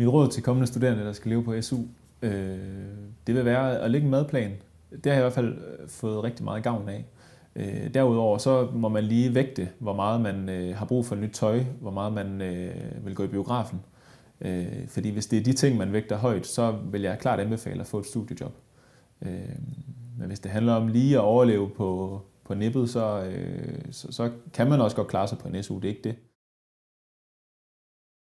Mit råd til kommende studerende, der skal leve på SU, øh, det vil være at lægge en madplan. Det har jeg i hvert fald øh, fået rigtig meget gavn af. Øh, derudover så må man lige vægte, hvor meget man øh, har brug for nyt tøj, hvor meget man øh, vil gå i biografen. Øh, fordi hvis det er de ting, man vægter højt, så vil jeg klart anbefale at få et studiejob. Øh, men hvis det handler om lige at overleve på, på nippet, så, øh, så, så kan man også godt klare sig på en SU, det er ikke det.